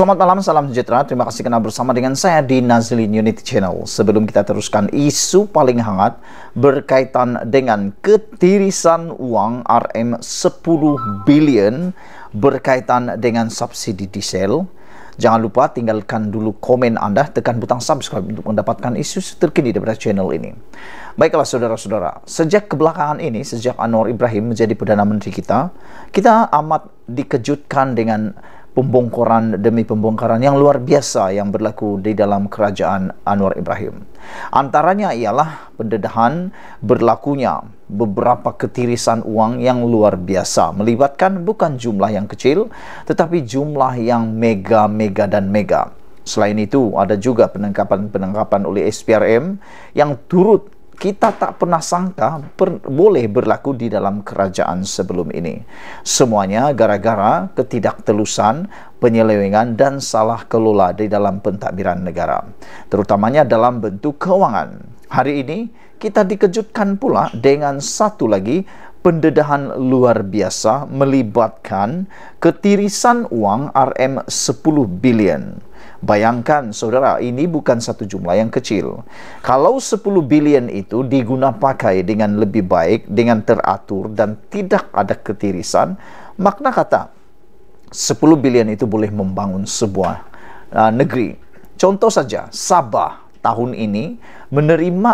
Selamat malam, salam sejahtera. Terima kasih kena bersama dengan saya di Nazlin Unity Channel. Sebelum kita teruskan isu paling hangat berkaitan dengan ketirisan uang RM10 bilion berkaitan dengan subsidi diesel. Jangan lupa tinggalkan dulu komen anda, tekan butang subscribe untuk mendapatkan isu terkini daripada channel ini. Baiklah saudara-saudara, sejak kebelakangan ini, sejak Anwar Ibrahim menjadi Perdana Menteri kita, kita amat dikejutkan dengan pembongkaran demi pembongkaran yang luar biasa yang berlaku di dalam kerajaan Anwar Ibrahim. Antaranya ialah pendedahan berlakunya beberapa ketirisan uang yang luar biasa melibatkan bukan jumlah yang kecil tetapi jumlah yang mega-mega dan mega. Selain itu, ada juga penangkapan-penangkapan oleh SPRM yang turut kita tak pernah sangka per, boleh berlaku di dalam kerajaan sebelum ini. Semuanya gara-gara ketidaktelusan, penyelewengan dan salah kelola di dalam pentadbiran negara, terutamanya dalam bentuk kewangan. Hari ini kita dikejutkan pula dengan satu lagi pendedahan luar biasa melibatkan ketirisan uang RM10 bilion. Bayangkan saudara, ini bukan satu jumlah yang kecil. Kalau 10 bilion itu pakai dengan lebih baik, dengan teratur dan tidak ada ketirisan, makna kata 10 bilion itu boleh membangun sebuah uh, negeri. Contoh saja, Sabah tahun ini menerima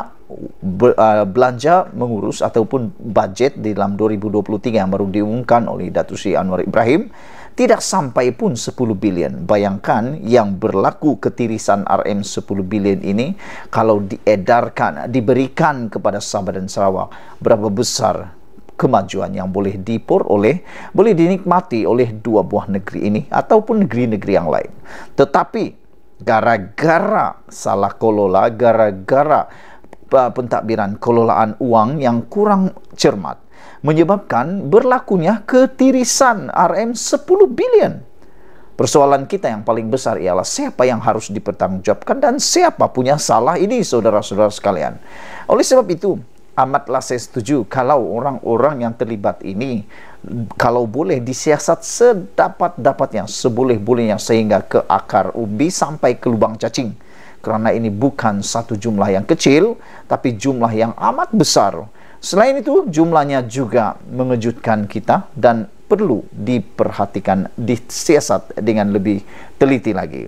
uh, belanja mengurus ataupun budget di dalam 2023 yang baru diumumkan oleh Datu Sri Anwar Ibrahim tidak sampai pun 10 bilion. Bayangkan yang berlaku ketirisan RM 10 bilion ini kalau diedarkan, diberikan kepada Sabah dan Sarawak, berapa besar kemajuan yang boleh dipor oleh boleh dinikmati oleh dua buah negeri ini ataupun negeri-negeri yang lain. Tetapi gara-gara salah kelola, gara-gara pentadbiran kelolaan uang yang kurang cermat menyebabkan berlakunya ketirisan RM10 bilion. Persoalan kita yang paling besar ialah siapa yang harus dipertanggungjawabkan dan siapa punya salah ini saudara-saudara sekalian. Oleh sebab itu, amatlah saya setuju kalau orang-orang yang terlibat ini kalau boleh disiasat sedapat-dapatnya, seboleh-bolehnya sehingga ke akar umbi sampai ke lubang cacing kerana ini bukan satu jumlah yang kecil tapi jumlah yang amat besar. Selain itu, jumlahnya juga mengejutkan kita dan perlu diperhatikan disiasat dengan lebih teliti lagi.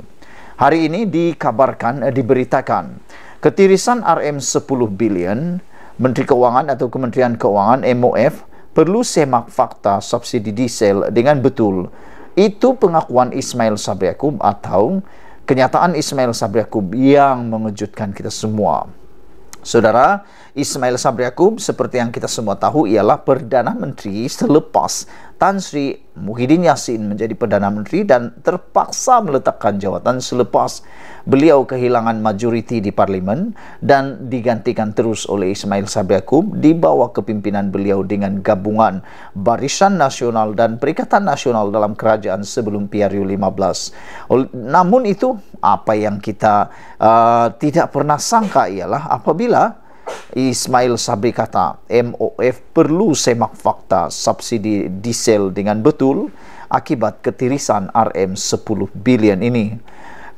Hari ini dikabarkan diberitakan ketirisan RM10 bilion Menteri Keuangan atau Kementerian Keuangan MOF perlu semak fakta subsidi diesel dengan betul. Itu pengakuan Ismail Sabri Akum atau kenyataan Ismail Sabri Yaakub yang mengejutkan kita semua. Saudara, Ismail Sabri Yaakob seperti yang kita semua tahu ialah Perdana Menteri selepas Tan Sri Muhyiddin Yassin menjadi Perdana Menteri dan terpaksa meletakkan jawatan selepas beliau kehilangan majoriti di Parlimen dan digantikan terus oleh Ismail Sabri Yaakob di bawah kepimpinan beliau dengan gabungan Barisan Nasional dan Perikatan Nasional dalam kerajaan sebelum PRU 15. Namun itu apa yang kita uh, tidak pernah sangka ialah apabila Malaysia, Ismail Sabri kata, MOF perlu semak fakta subsidi diesel dengan betul akibat ketirisan RM10 bilion ini.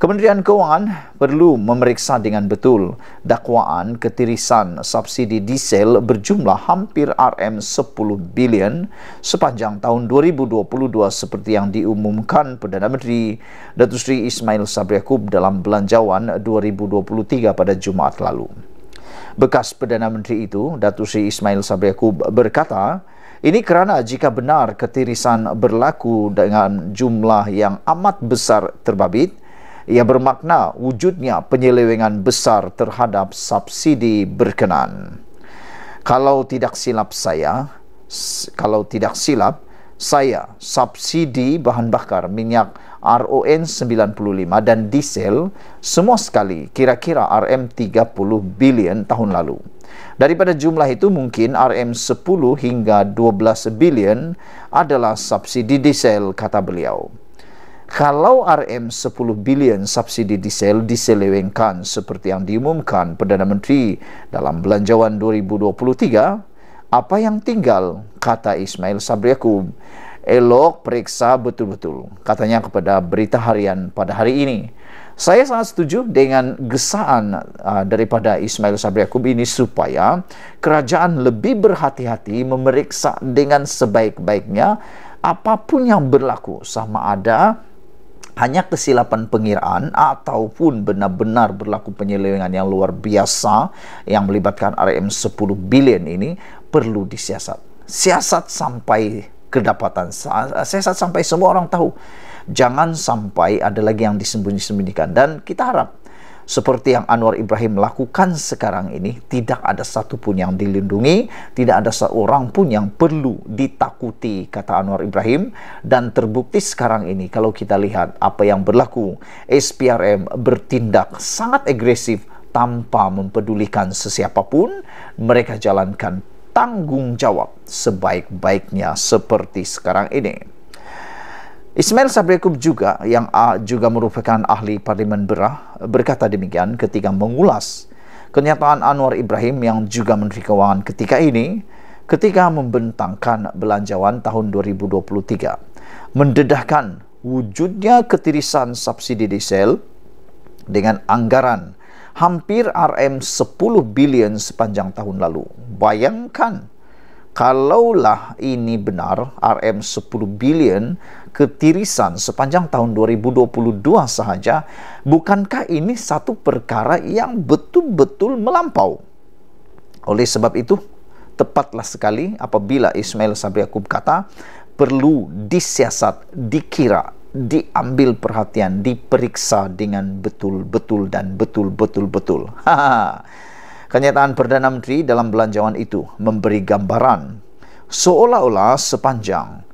Kementerian Keuangan perlu memeriksa dengan betul dakwaan ketirisan subsidi diesel berjumlah hampir RM10 bilion sepanjang tahun 2022 seperti yang diumumkan Perdana Menteri Datuk Sri Ismail Sabri Yaakob dalam belanjawan 2023 pada Jumaat lalu bekas Perdana Menteri itu, Datuk Seri Ismail Sabri Yaakob berkata, ini kerana jika benar ketirisan berlaku dengan jumlah yang amat besar terbabit, ia bermakna wujudnya penyelewengan besar terhadap subsidi berkenan. Kalau tidak silap saya, kalau tidak silap, saya subsidi bahan bakar minyak RON95 dan diesel semua sekali kira-kira RM30 bilion tahun lalu. Daripada jumlah itu mungkin RM10 hingga 12 bilion adalah subsidi diesel kata beliau. Kalau RM10 bilion subsidi diesel diselewengkan seperti yang diumumkan Perdana Menteri dalam belanjawan 2023, apa yang tinggal kata Ismail Sabri Yaakub, elok periksa betul-betul, katanya kepada berita harian pada hari ini. Saya sangat setuju dengan gesaan uh, daripada Ismail Sabri Yaakub ini supaya kerajaan lebih berhati-hati memeriksa dengan sebaik-baiknya apapun yang berlaku sama ada hanya kesilapan pengiraan ataupun benar-benar berlaku penyelewengan yang luar biasa yang melibatkan RM10 bilion ini perlu disiasat siasat sampai kedapatan siasat sampai semua orang tahu jangan sampai ada lagi yang disembunyi-sembunyikan dan kita harap seperti yang Anwar Ibrahim lakukan sekarang ini, tidak ada satu pun yang dilindungi, tidak ada seorang pun yang perlu ditakuti, kata Anwar Ibrahim. Dan terbukti sekarang ini, kalau kita lihat apa yang berlaku, SPRM bertindak sangat agresif tanpa mempedulikan sesiapapun, mereka jalankan bertanggungjawab sebaik-baiknya seperti sekarang ini. Ismail Sabriyakub juga yang ah, juga merupakan ahli Parlimen Berah berkata demikian ketika mengulas kenyataan Anwar Ibrahim yang juga Menteri Keuangan ketika ini ketika membentangkan belanjawan tahun 2023 mendedahkan wujudnya ketirisan subsidi diesel dengan anggaran hampir RM10 bilion sepanjang tahun lalu. Bayangkan kalaulah ini benar RM10 bilion ketirisan sepanjang tahun 2022 sahaja, bukankah ini satu perkara yang betul-betul melampau? Oleh sebab itu, tepatlah sekali apabila Ismail Sabri Yaakob kata perlu disiasat, dikira, diambil perhatian, diperiksa dengan betul-betul dan betul-betul-betul. Ha, ha, ha. Kenyataan Perdana Menteri dalam belanjawan itu memberi gambaran seolah-olah sepanjang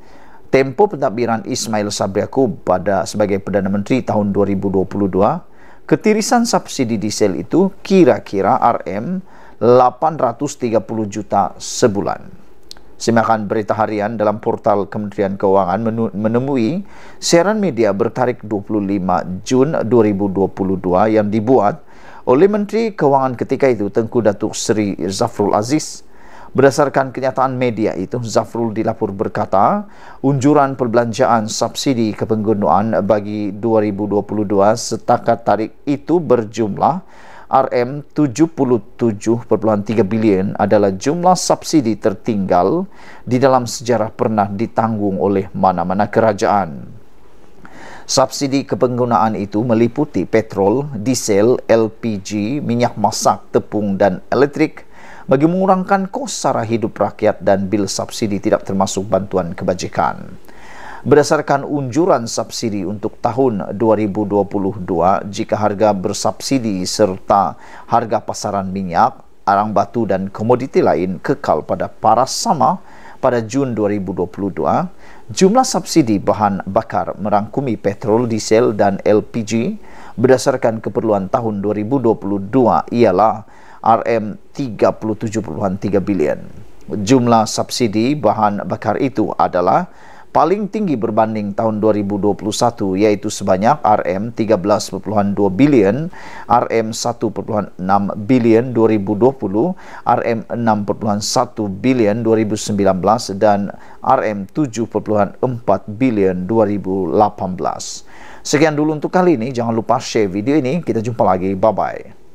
tempo pentadbiran Ismail Sabri Yaakob pada sebagai Perdana Menteri tahun 2022, ketirisan subsidi diesel itu kira-kira RM 830 juta sebulan. Simakan berita harian dalam portal Kementerian Keuangan menemui siaran media bertarik 25 Jun 2022 yang dibuat oleh Menteri Keuangan ketika itu Tengku Datuk Seri Zafrul Aziz. Berdasarkan kenyataan media itu, Zafrul dilapor berkata, unjuran perbelanjaan subsidi kepenggunaan bagi 2022 setakat tarik itu berjumlah RM77.3 bilion adalah jumlah subsidi tertinggal di dalam sejarah pernah ditanggung oleh mana-mana kerajaan. Subsidi kepenggunaan itu meliputi petrol, diesel, LPG, minyak masak, tepung dan elektrik bagi mengurangkan kos sara hidup rakyat dan bil subsidi tidak termasuk bantuan kebajikan. Berdasarkan unjuran subsidi untuk tahun 2022, jika harga bersubsidi serta harga pasaran minyak, arang batu dan komoditi lain kekal pada paras sama pada Jun 2022, jumlah subsidi bahan bakar merangkumi petrol, diesel dan LPG berdasarkan keperluan tahun 2022 ialah RM37.3 bilion. Jumlah subsidi bahan bakar itu adalah paling tinggi berbanding tahun 2021 yaitu sebanyak RM 13.2 bilion, RM 1.6 bilion 2020, RM 6.1 bilion 2019 dan RM 7.4 bilion 2018. Sekian dulu untuk kali ini, jangan lupa share video ini, kita jumpa lagi, bye-bye.